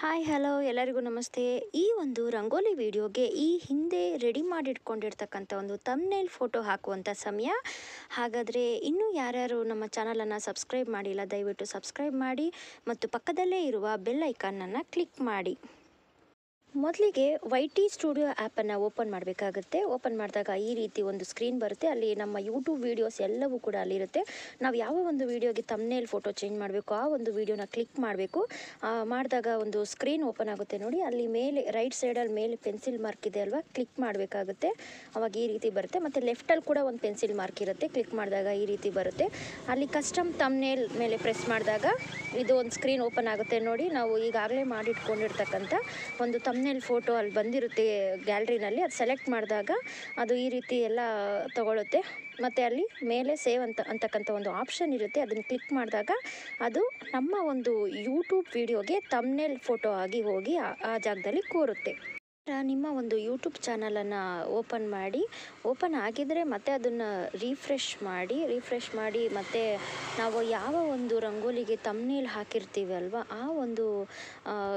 hi hello ಎಲ್ಲರಿಗೂ ನಮಸ್ತೆ ಈ ಒಂದು ರಂಗೋಲಿ ವಿಡಿಯೋಗೆ ಈ ಹಿಂದೆ ರೆಡಿ ಮಾಡಿಟ್ಕೊಂಡಿರ್ತಕ್ಕಂಥ ಒಂದು ತಮ್ನೇಲ್ ಫೋಟೋ ಹಾಕುವಂಥ ಸಮಯ ಹಾಗಾದರೆ ಇನ್ನೂ ಯಾರ್ಯಾರು ನಮ್ಮ ಚಾನಲನ್ನು ಸಬ್ಸ್ಕ್ರೈಬ್ ಮಾಡಿಲ್ಲ ದಯವಿಟ್ಟು ಸಬ್ಸ್ಕ್ರೈಬ್ ಮಾಡಿ ಮತ್ತು ಪಕ್ಕದಲ್ಲೇ ಇರುವ ಬೆಲ್ ಐಕಾನನ್ನು ಕ್ಲಿಕ್ ಮಾಡಿ ಮೊದಲಿಗೆ ವೈ ಟಿ ಸ್ಟುಡಿಯೋ ಆ್ಯಪನ್ನು ಓಪನ್ ಮಾಡಬೇಕಾಗುತ್ತೆ ಓಪನ್ ಮಾಡಿದಾಗ ಈ ರೀತಿ ಒಂದು ಸ್ಕ್ರೀನ್ ಬರುತ್ತೆ ಅಲ್ಲಿ ನಮ್ಮ ಯೂಟ್ಯೂಬ್ ವೀಡಿಯೋಸ್ ಎಲ್ಲವೂ ಕೂಡ ಅಲ್ಲಿರುತ್ತೆ ನಾವು ಯಾವ ಒಂದು ವೀಡಿಯೋಗೆ ತಮ್ಮನೇಲಿ ಫೋಟೋ ಚೇಂಜ್ ಮಾಡಬೇಕು ಆ ಒಂದು ವೀಡಿಯೋನ ಕ್ಲಿಕ್ ಮಾಡಬೇಕು ಮಾಡಿದಾಗ ಒಂದು ಸ್ಕ್ರೀನ್ ಓಪನ್ ಆಗುತ್ತೆ ನೋಡಿ ಅಲ್ಲಿ ಮೇಲೆ ರೈಟ್ ಸೈಡಲ್ಲಿ ಮೇಲೆ ಪೆನ್ಸಿಲ್ ಮಾರ್ಕ್ ಇದೆ ಅಲ್ವಾ ಕ್ಲಿಕ್ ಮಾಡಬೇಕಾಗುತ್ತೆ ಅವಾಗ ಈ ರೀತಿ ಬರುತ್ತೆ ಮತ್ತು ಲೆಫ್ಟಲ್ಲಿ ಕೂಡ ಒಂದು ಪೆನ್ಸಿಲ್ ಮಾರ್ಕ್ ಇರುತ್ತೆ ಕ್ಲಿಕ್ ಮಾಡಿದಾಗ ಈ ರೀತಿ ಬರುತ್ತೆ ಅಲ್ಲಿ ಕಸ್ಟಮ್ ತಮ್ನೇಲ್ ಮೇಲೆ ಪ್ರೆಸ್ ಮಾಡಿದಾಗ ಇದು ಒಂದು ಸ್ಕ್ರೀನ್ ಓಪನ್ ಆಗುತ್ತೆ ನೋಡಿ ನಾವು ಈಗಾಗಲೇ ಮಾಡಿಟ್ಕೊಂಡಿರ್ತಕ್ಕಂಥ ಒಂದು ತಮ್ಮ ತಮ್ನೆಲ್ ಫೋಟೋ ಅಲ್ಲಿ ಬಂದಿರುತ್ತೆ ಗ್ಯಾಲ್ರಿನಲ್ಲಿ ಅದು ಸೆಲೆಕ್ಟ್ ಮಾಡಿದಾಗ ಅದು ಈ ರೀತಿ ಎಲ್ಲ ತಗೊಳುತ್ತೆ ಮತ್ತು ಅಲ್ಲಿ ಮೇಲೆ ಸೇವ್ ಅಂತ ಅಂತಕ್ಕಂಥ ಒಂದು ಆಪ್ಷನ್ ಇರುತ್ತೆ ಅದನ್ನು ಕ್ಲಿಕ್ ಮಾಡಿದಾಗ ಅದು ನಮ್ಮ ಒಂದು ಯೂಟ್ಯೂಬ್ ವೀಡಿಯೋಗೆ ತಮ್ನೆಲ್ ಫೋಟೋ ಆಗಿ ಹೋಗಿ ಆ ಜಾಗದಲ್ಲಿ ಕೂರುತ್ತೆ ನಿಮ್ಮ ಒಂದು ಯೂಟ್ಯೂಬ್ ಚಾನಲನ್ನು ಓಪನ್ ಮಾಡಿ ಓಪನ್ ಆಗಿದ್ದರೆ ಮತ್ತೆ ಅದನ್ನು ರೀಫ್ರೆಶ್ ಮಾಡಿ ರೀಫ್ರೆಶ್ ಮಾಡಿ ಮತ್ತೆ ನಾವು ಯಾವ ಒಂದು ರಂಗೋಲಿಗೆ ಹಾಕಿರ್ತೀವಿ ಹಾಕಿರ್ತೀವಲ್ವ ಆ ಒಂದು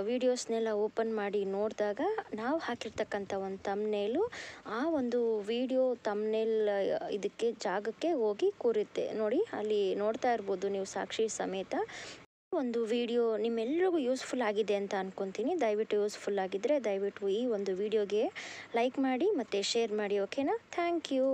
ವೀಡಿಯೋಸ್ನೆಲ್ಲ ಓಪನ್ ಮಾಡಿ ನೋಡಿದಾಗ ನಾವು ಹಾಕಿರ್ತಕ್ಕಂಥ ಒಂದು ತಮ್ನೇಲು ಆ ಒಂದು ವಿಡಿಯೋ ತಮ್ನೇಲ್ ಇದಕ್ಕೆ ಜಾಗಕ್ಕೆ ಹೋಗಿ ಕೂರುತ್ತೆ ನೋಡಿ ಅಲ್ಲಿ ನೋಡ್ತಾ ಇರ್ಬೋದು ನೀವು ಸಾಕ್ಷಿ ಸಮೇತ ಒಂದು ವಿಡಿಯೋ ನಿಮ್ಮೆಲ್ಲರಿಗೂ ಯೂಸ್ಫುಲ್ ಆಗಿದೆ ಅಂತ ಅಂದ್ಕೊತೀನಿ ದಯವಿಟ್ಟು ಯೂಸ್ಫುಲ್ ಆಗಿದ್ರೆ, ದಯವಿಟ್ಟು ಈ ಒಂದು ವಿಡಿಯೋಗೆ ಲೈಕ್ ಮಾಡಿ ಮತ್ತು ಶೇರ್ ಮಾಡಿ ಓಕೆನಾ ಥ್ಯಾಂಕ್ ಯು